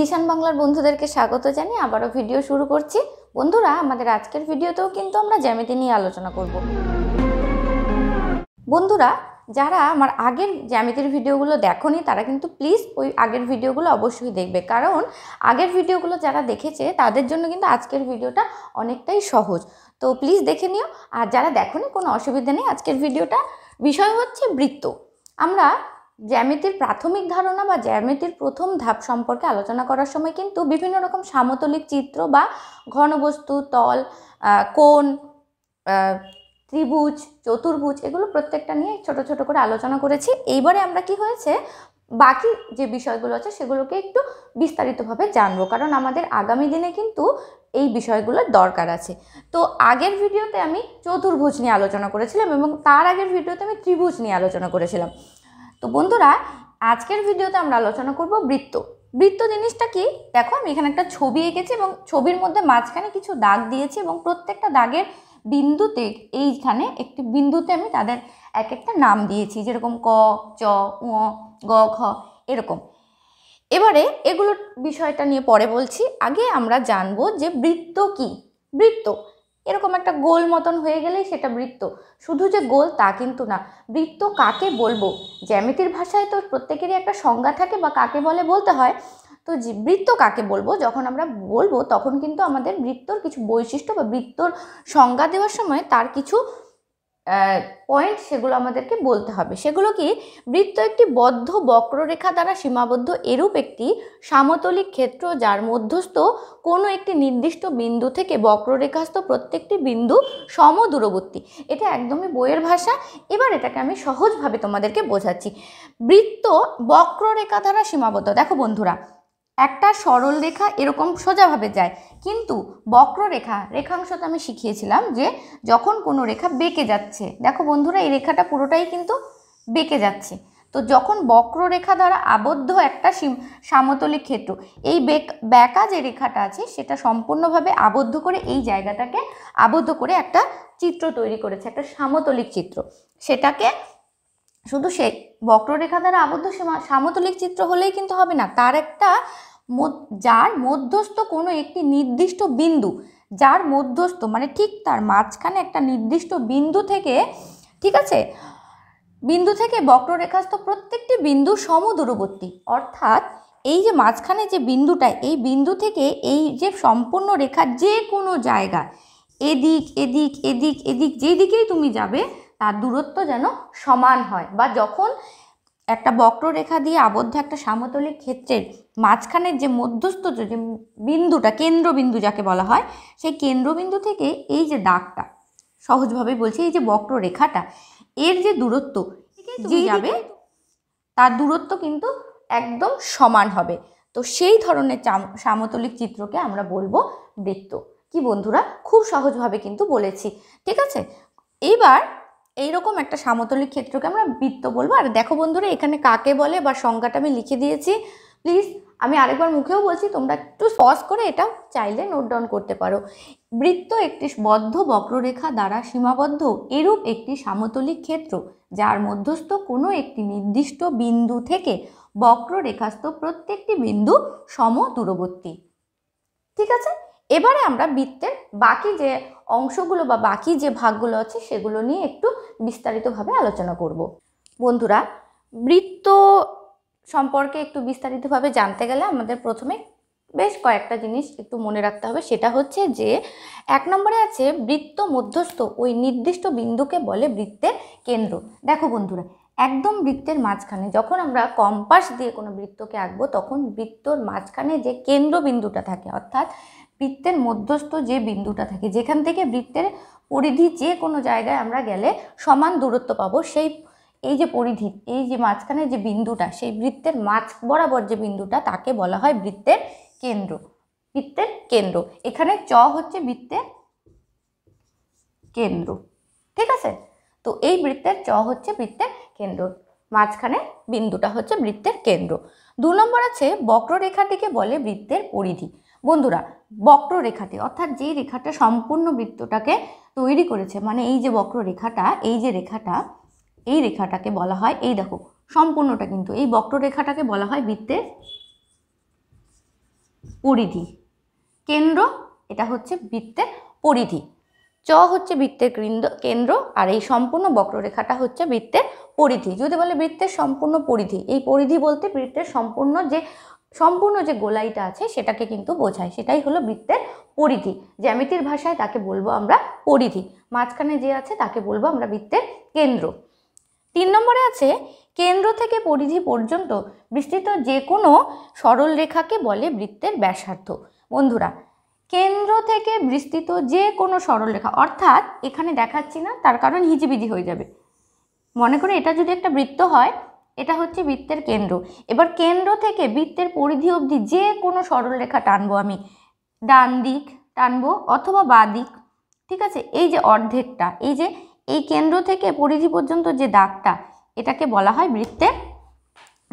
দিশান বাংলার বন্ধুদেরকে স্বাগত জানিয়ে আবারও ভিডিও শুরু করছি বন্ধুরা আমাদের আজকের ভিডিওতেও কিন্তু আমরা জ্যামিতি নিয়ে আলোচনা করব বন্ধুরা যারা আমার আগের জ্যামিতির ভিডিওগুলো দেখনি তারা কিন্তু প্লিজ ওই আগের ভিডিওগুলো অবশ্যই দেখবে কারণ আগের ভিডিওগুলো যারা দেখেছে তাদের জন্য কিন্তু আজকের ভিডিওটা অনেকটাই সহজ তো প্লিজ দেখে নিও আর যারা দেখনি কোনো অসুবিধা নেই আজকের ভিডিওটা বিষয় হচ্ছে বৃত্ত আমরা জ্যামিতির প্রাথমিক ধারণা বা জ্যামিতির প্রথম ধাপ সম্পর্কে আলোচনা করার সময় কিন্তু বিভিন্ন রকম সামতলিক চিত্র বা ঘনবস্তু তল কোন ত্রিভুজ চতুর্ভুজ এগুলো প্রত্যেকটা নিয়ে ছোট ছোট করে আলোচনা করেছি এইবারে আমরা কি হয়েছে বাকি যে বিষয়গুলো আছে সেগুলোকে একটু বিস্তারিতভাবে জানবো কারণ আমাদের আগামী দিনে কিন্তু এই বিষয়গুলোর দরকার আছে তো আগের ভিডিওতে আমি চতুর্ভুজ নিয়ে আলোচনা করেছিলাম এবং তার আগের ভিডিওতে আমি ত্রিভুজ নিয়ে আলোচনা করেছিলাম তো বন্ধুরা আজকের ভিডিওতে আমরা আলোচনা করব বৃত্ত বৃত্ত জিনিসটা কি দেখো আমি এখানে একটা ছবি এঁকেছি এবং ছবির মধ্যে মাঝখানে কিছু দাগ দিয়েছি এবং প্রত্যেকটা দাগের বিন্দুতে এইখানে একটি বিন্দুতে আমি তাদের এক একটা নাম দিয়েছি যেরকম ক চ উ গ খ এরকম এবারে এগুলোর বিষয়টা নিয়ে পরে বলছি আগে আমরা জানবো যে বৃত্ত কি বৃত্ত এরকম একটা গোল মতন হয়ে গেলেই সেটা বৃত্ত শুধু যে গোল তা কিন্তু না বৃত্ত কাকে বলবো জ্যামিতির ভাষায় তো প্রত্যেকেরই একটা সংজ্ঞা থাকে বা কাকে বলে বলতে হয় তো বৃত্ত কাকে বলবো যখন আমরা বলবো তখন কিন্তু আমাদের বৃত্তর কিছু বৈশিষ্ট্য বা বৃত্তর সংজ্ঞা দেওয়ার সময় তার কিছু পয়েন্ট সেগুলো আমাদেরকে বলতে হবে সেগুলো কি বৃত্ত একটি বদ্ধ বক্ররেখা দ্বারা সীমাবদ্ধ এরূপ একটি সামতলিক ক্ষেত্র যার মধ্যস্থ কোনো একটি নির্দিষ্ট বিন্দু থেকে বক্ররেখাস্থ প্রত্যেকটি বিন্দু সম দূরবর্তী এটা একদমই বইয়ের ভাষা এবার এটাকে আমি সহজভাবে তোমাদেরকে বোঝাচ্ছি বৃত্ত বক্ররেখা দ্বারা সীমাবদ্ধ দেখো বন্ধুরা একটা সরল রেখা এরকম সোজাভাবে যায় কিন্তু বক্ররেখা রেখাংশ তো আমি শিখিয়েছিলাম যে যখন কোনো রেখা বেঁকে যাচ্ছে দেখো বন্ধুরা এই রেখাটা পুরোটাই কিন্তু বেঁকে যাচ্ছে তো যখন বক্ররেখা দ্বারা আবদ্ধ একটা সামতলিক ক্ষেত্র এই ব্যাকা যে রেখাটা আছে সেটা সম্পূর্ণভাবে আবদ্ধ করে এই জায়গাটাকে আবদ্ধ করে একটা চিত্র তৈরি করেছে একটা সামতলিক চিত্র সেটাকে শুধু সে বক্ররেখা দ্বারা আবদ্ধ সামতলিক চিত্র হলেই কিন্তু হবে না তার একটা যার মধ্যস্থ কোনো একটি নির্দিষ্ট বিন্দু যার মধ্যস্থ মানে ঠিক তার মাঝখানে একটা নির্দিষ্ট বিন্দু থেকে ঠিক আছে বিন্দু থেকে বক্ররেখাস্থ প্রত্যেকটি বিন্দু সমদূরবর্তী অর্থাৎ এই যে মাঝখানে যে বিন্দুটা এই বিন্দু থেকে এই যে সম্পূর্ণ রেখা যে কোনো জায়গা এদিক এদিক এদিক এদিক যেদিকেই তুমি যাবে তার দূরত্ব যেন সমান হয় বা যখন একটা বক্ররেখা দিয়ে আবদ্ধ একটা সামতলিক ক্ষেত্রের মাঝখানের যে মধ্যস্থ যে বিন্দুটা কেন্দ্রবিন্দু যাকে বলা হয় সেই কেন্দ্রবিন্দু থেকে এই যে দাগটা সহজভাবে বলছি এই যে বক্ররেখাটা এর যে দূরত্ব যে যাবে তার দূরত্ব কিন্তু একদম সমান হবে তো সেই ধরনের সামতলিক চিত্রকে আমরা বলবো বৃত্ত কি বন্ধুরা খুব সহজভাবে কিন্তু বলেছি ঠিক আছে এইবার এইরকম একটা সামতলিক ক্ষেত্রকে আমরা বৃত্ত বলবো আর দেখো বন্ধুরা এখানে কাকে বলে বা সংজ্ঞাটা আমি লিখে দিয়েছি প্লিজ আমি আরেকবার মুখেও বলছি তোমরা একটু স্পস করে এটা চাইলে নোট ডাউন করতে পারো বৃত্ত একটি বদ্ধ বক্ররেখা দ্বারা সীমাবদ্ধ এরূপ একটি সামতলিক ক্ষেত্র যার মধ্যস্থ কোনো একটি নির্দিষ্ট বিন্দু থেকে বক্ররেখাস্থ প্রত্যেকটি বিন্দু সম দূরবর্তী ঠিক আছে এবারে আমরা বৃত্তের বাকি যে অংশগুলো বা বাকি যে ভাগগুলো আছে সেগুলো নিয়ে একটু বিস্তারিতভাবে আলোচনা করব বন্ধুরা বৃত্ত সম্পর্কে একটু বিস্তারিতভাবে জানতে গেলে আমাদের প্রথমে বেশ কয়েকটা জিনিস একটু মনে রাখতে হবে সেটা হচ্ছে যে এক নম্বরে আছে বৃত্ত মধ্যস্থ ওই নির্দিষ্ট বিন্দুকে বলে বৃত্তের কেন্দ্র দেখো বন্ধুরা একদম বৃত্তের মাঝখানে যখন আমরা কম্পাস দিয়ে কোনো বৃত্তকে আঁকবো তখন বৃত্তর মাঝখানে যে কেন্দ্রবিন্দুটা থাকে অর্থাৎ বৃত্তের মধ্যস্থ যে বিন্দুটা থাকে যেখান থেকে বৃত্তের পরিধি যে কোনো জায়গায় আমরা গেলে সমান দূরত্ব পাবো সেই এই যে পরিধি এই যে মাঝখানে যে বিন্দুটা সেই বৃত্তের মাঝ বরাবর যে বিন্দুটা তাকে বলা হয় বৃত্তের কেন্দ্র বৃত্তের কেন্দ্র এখানে চ হচ্ছে বৃত্তের কেন্দ্র ঠিক আছে তো এই বৃত্তের চ হচ্ছে বৃত্তের কেন্দ্র মাঝখানে বিন্দুটা হচ্ছে বৃত্তের কেন্দ্র দু নম্বর আছে বক্ররেখাটিকে বলে বৃত্তের পরিধি বন্ধুরা বক্ররেখাতে অর্থাৎ যে রেখাটা সম্পূর্ণ বৃত্তটাকে তৈরি করেছে মানে এই যে বক্ররেখাটা এই যে রেখাটা এই রেখাটাকে বলা হয় এই দেখো সম্পূর্ণটা কিন্তু এই বক্ররেখাটাকে বলা হয় বৃত্তের পরিধি কেন্দ্র এটা হচ্ছে বৃত্তের পরিধি চ হচ্ছে বৃত্তের কেন্দ্র আর এই সম্পূর্ণ বক্ররেখাটা হচ্ছে বৃত্তের পরিধি যদি বলে বৃত্তের সম্পূর্ণ পরিধি এই পরিধি বলতে বৃত্তের সম্পূর্ণ যে সম্পূর্ণ যে গোলাইটা আছে সেটাকে কিন্তু বোঝায় সেটাই হলো বৃত্তের পরিধি জ্যামিতির ভাষায় তাকে বলবো আমরা পরিধি মাঝখানে যে আছে তাকে বলবো আমরা বৃত্তের কেন্দ্র তিন নম্বরে আছে কেন্দ্র থেকে পরিধি পর্যন্ত বিস্তৃত যে কোনো সরল রেখাকে বলে বৃত্তের ব্যাসার্থ বন্ধুরা কেন্দ্র থেকে বিস্তৃত যে কোনো সরল রেখা অর্থাৎ এখানে দেখাচ্ছি না তার কারণ হিজিবিজি হয়ে যাবে মনে করে এটা যদি একটা বৃত্ত হয় এটা হচ্ছে বৃত্তের কেন্দ্র এবার কেন্দ্র থেকে বৃত্তের পরিধি অবধি যে কোনো সরলরেখা টানবো আমি ডান দিক টানবো অথবা বা দিক ঠিক আছে এই যে অর্ধেকটা এই যে এই কেন্দ্র থেকে পরিধি পর্যন্ত যে দাগটা এটাকে বলা হয় বৃত্তের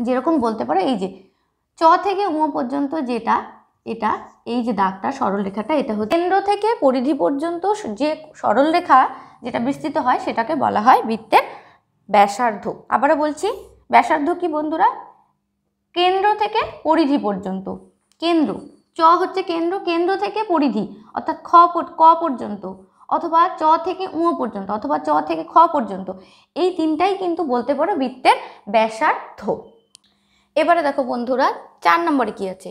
যেরকম বলতে পারো এই যে চ থেকে উঁ পর্যন্ত যেটা এটা এই যে দাগটা সরলরেখাটা এটা হচ্ছে কেন্দ্র থেকে পরিধি পর্যন্ত যে সরলরেখা যেটা বিস্তৃত হয় সেটাকে বলা হয় বৃত্তের ব্যাসার্ধ আবারও বলছি ব্যাসার্ধ কি বন্ধুরা কেন্দ্র থেকে পরিধি পর্যন্ত কেন্দ্র চ হচ্ছে কেন্দ্র কেন্দ্র থেকে পরিধি অর্থাৎ খ ক পর্যন্ত অথবা চ থেকে উঁ পর্যন্ত অথবা চ থেকে খ পর্যন্ত এই তিনটাই কিন্তু বলতে পারো বৃত্তের ব্যাসার্ধ এবারে দেখো বন্ধুরা চার নম্বরে কি আছে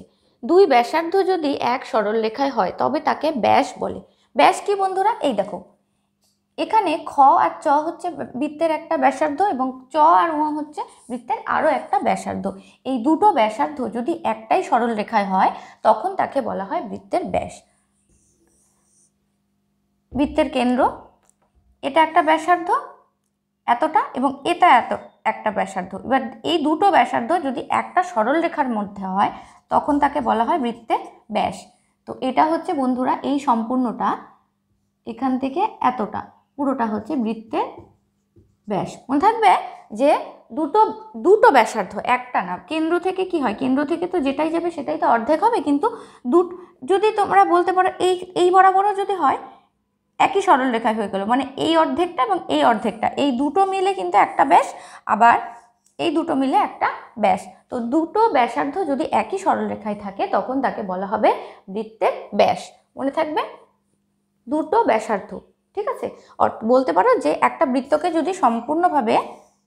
দুই ব্যাসার্ধ যদি এক সরল লেখায় হয় তবে তাকে ব্যাস বলে ব্যাস কি বন্ধুরা এই দেখো এখানে খ আর চ হচ্ছে বৃত্তের একটা ব্যাসার্ধ এবং চ আর উ হচ্ছে বৃত্তের আরও একটা ব্যাসার্ধ এই দুটো ব্যাসার্ধ যদি একটাই সরল রেখায় হয় তখন তাকে বলা হয় বৃত্তের ব্যাস বৃত্তের কেন্দ্র এটা একটা ব্যাসার্ধ এতটা এবং এটা এত একটা ব্যাসার্ধ এবার এই দুটো ব্যাসার্ধ যদি একটা সরল রেখার মধ্যে হয় তখন তাকে বলা হয় বৃত্তের ব্যাস তো এটা হচ্ছে বন্ধুরা এই সম্পূর্ণটা এখান থেকে এতটা পুরোটা হচ্ছে বৃত্তের ব্যাস মনে থাকবে যে দুটো দুটো ব্যাসার্ধ একটা না কেন্দ্র থেকে কি হয় কেন্দ্র থেকে তো যেটাই যাবে সেটাই তো অর্ধেক হবে কিন্তু দু যদি তোমরা বলতে পারো এই এই বরাবরও যদি হয় একই সরলরেখায় হয়ে গেল মানে এই অর্ধেকটা এবং এই অর্ধেকটা এই দুটো মিলে কিন্তু একটা ব্যাস আবার এই দুটো মিলে একটা ব্যাস তো দুটো ব্যাসার্ধ যদি একই সরলরেখায় থাকে তখন তাকে বলা হবে বৃত্তের ব্যাস মনে থাকবে দুটো ব্যাসার্ধ ঠিক আছে বলতে পারো যে একটা বৃত্তকে যদি সম্পূর্ণভাবে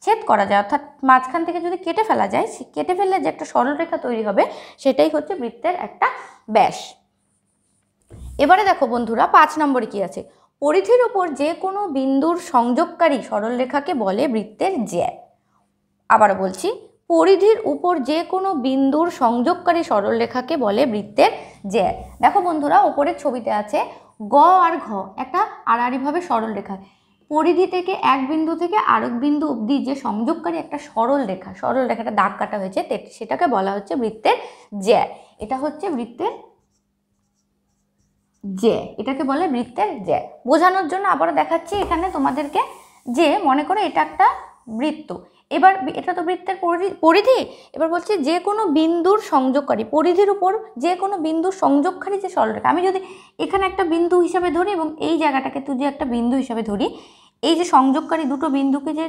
ছেদ করা যায় অর্থাৎ মাঝখান থেকে যদি কেটে ফেলা যায় কেটে ফেললে যে একটা সরলরেখা তৈরি হবে সেটাই হচ্ছে বৃত্তের একটা ব্যাস এবারে দেখো বন্ধুরা পাঁচ নম্বরে কি আছে পরিধির ওপর যে কোনো বিন্দুর সংযোগকারী সরলরেখাকে বলে বৃত্তের জ্যা আবার বলছি পরিধির উপর যে কোনো বিন্দুর সংযোগকারী সরলরেখাকে বলে বৃত্তের জ্যা দেখো বন্ধুরা ওপরের ছবিতে আছে গ আর ঘ একটা আড়াআড়িভাবে সরল রেখা পরিধি থেকে এক বিন্দু থেকে আরেক বিন্দু অবধি যে সংযোগকারী একটা সরল রেখা সরল রেখাটা দাগ কাটা হয়েছে সেটাকে বলা হচ্ছে বৃত্তের জ্যা এটা হচ্ছে বৃত্তের জ্যা এটাকে বলে বৃত্তের জ্যা বোঝানোর জন্য আবারও দেখাচ্ছি এখানে তোমাদেরকে যে মনে করো এটা একটা বৃত্ত এবার এটা তো বৃত্তের পরিধি এবার বলছে যে কোনো বিন্দুর সংযোগকারী পরিধির উপর যে কোনো বিন্দুর সংযোগকারী যে সরলরেখা আমি যদি এখানে একটা বিন্দু হিসাবে ধরি এবং এই জায়গাটাকে তুই একটা বিন্দু হিসাবে ধরি এই যে সংযোগকারী দুটো বিন্দুকে যে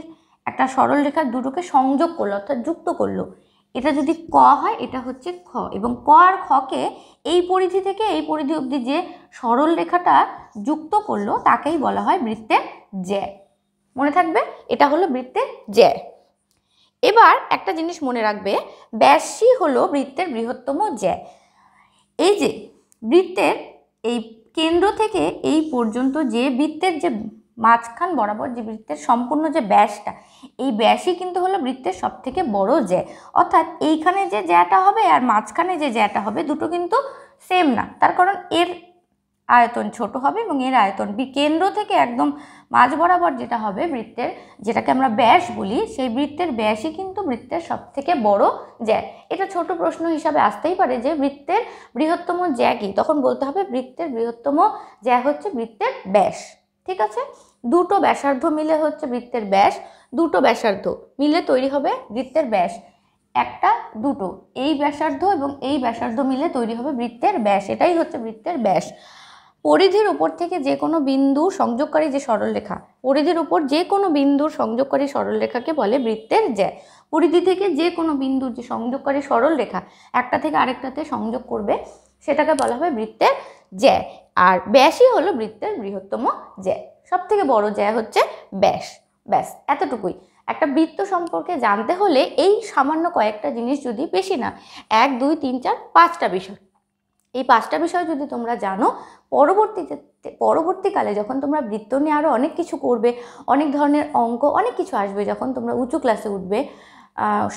একটা সরলরেখা দুটোকে সংযোগ করলো অর্থাৎ যুক্ত করলো এটা যদি ক হয় এটা হচ্ছে খ এবং ক আর খকে এই পরিধি থেকে এই পরিধি অবধি যে সরল রেখাটা যুক্ত করলো তাকেই বলা হয় বৃত্তের জ্যা মনে থাকবে এটা হলো বৃত্তের জ্যা এবার একটা জিনিস মনে রাখবে ব্যাসই হলো বৃত্তের বৃহত্তম জ্যা এই যে বৃত্তের এই কেন্দ্র থেকে এই পর্যন্ত যে বৃত্তের যে মাঝখান বরাবর যে বৃত্তের সম্পূর্ণ যে ব্যাসটা এই ব্যাসই কিন্তু হলো বৃত্তের সব থেকে বড় জ্যা অর্থাৎ এইখানে যে জ্যাটা হবে আর মাঝখানে যে জ্যাটা হবে দুটো কিন্তু সেম না তার কারণ এর আয়তন ছোট হবে এবং এর আয়তন বি কেন্দ্র থেকে একদম মাঝ বরাবর যেটা হবে বৃত্তের যেটাকে আমরা ব্যাস বলি সেই বৃত্তের ব্যাসই কিন্তু বৃত্তের সব থেকে বড় জ্যাগ এটা ছোট প্রশ্ন হিসাবে আসতেই পারে যে বৃত্তের বৃহত্তম জ্যাগই তখন বলতে হবে বৃত্তের বৃহত্তম জ্যাগ হচ্ছে বৃত্তের ব্যাস ঠিক আছে দুটো ব্যাসার্ধ মিলে হচ্ছে বৃত্তের ব্যাস দুটো ব্যাসার্ধ মিলে তৈরি হবে বৃত্তের ব্যাস একটা দুটো এই ব্যাসার্ধ এবং এই ব্যাসার্ধ মিলে তৈরি হবে বৃত্তের ব্যাস এটাই হচ্ছে বৃত্তের ব্যাস পরিধির উপর থেকে যে কোনো বিন্দু সংযোগকারী যে সরলরেখা পরিধির উপর যে কোনো বিন্দুর সংযোগকারী সরলরেখাকে বলে বৃত্তের জ্যা পরিধি থেকে যে কোনো বিন্দুর যে সংযোগকারী সরলরেখা একটা থেকে আরেকটাতে সংযোগ করবে সেটাকে বলা হয় বৃত্তের জ্যা আর ব্যাসই হলো বৃত্তের বৃহত্তম জ্যা সব থেকে বড় জ্যা হচ্ছে ব্যাস ব্যাস এতটুকুই একটা বৃত্ত সম্পর্কে জানতে হলে এই সামান্য কয়েকটা জিনিস যদি বেশি না এক দুই তিন চার পাঁচটা বিষয় এই পাঁচটা বিষয় যদি তোমরা জানো পরবর্তীতে পরবর্তীকালে যখন তোমরা বৃত্ত নিয়ে আরও অনেক কিছু করবে অনেক ধরনের অঙ্ক অনেক কিছু আসবে যখন তোমরা উঁচু ক্লাসে উঠবে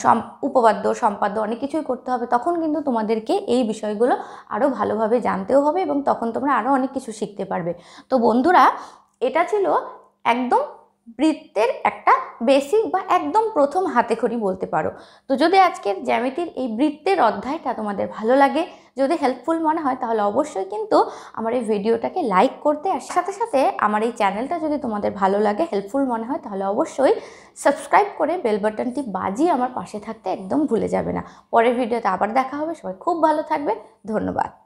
সম উপবাদ্য সম্পাদ্য অনেক কিছুই করতে হবে তখন কিন্তু তোমাদেরকে এই বিষয়গুলো আরও ভালোভাবে জানতেও হবে এবং তখন তোমরা আরও অনেক কিছু শিখতে পারবে তো বন্ধুরা এটা ছিল একদম বৃত্তের একটা বেসিক বা একদম প্রথম হাতে খড়ি বলতে পারো তো যদি আজকের জ্যামিতির এই বৃত্তের অধ্যায়টা তোমাদের ভালো লাগে যদি হেল্পফুল মনে হয় তাহলে অবশ্যই কিন্তু আমার এই ভিডিওটাকে লাইক করতে আর সাথে সাথে আমার এই চ্যানেলটা যদি তোমাদের ভালো লাগে হেল্পফুল মনে হয় তাহলে অবশ্যই সাবস্ক্রাইব করে বেল বাটনটি বাজিয়ে আমার পাশে থাকতে একদম ভুলে যাবে না পরের ভিডিওতে আবার দেখা হবে সবাই খুব ভালো থাকবে ধন্যবাদ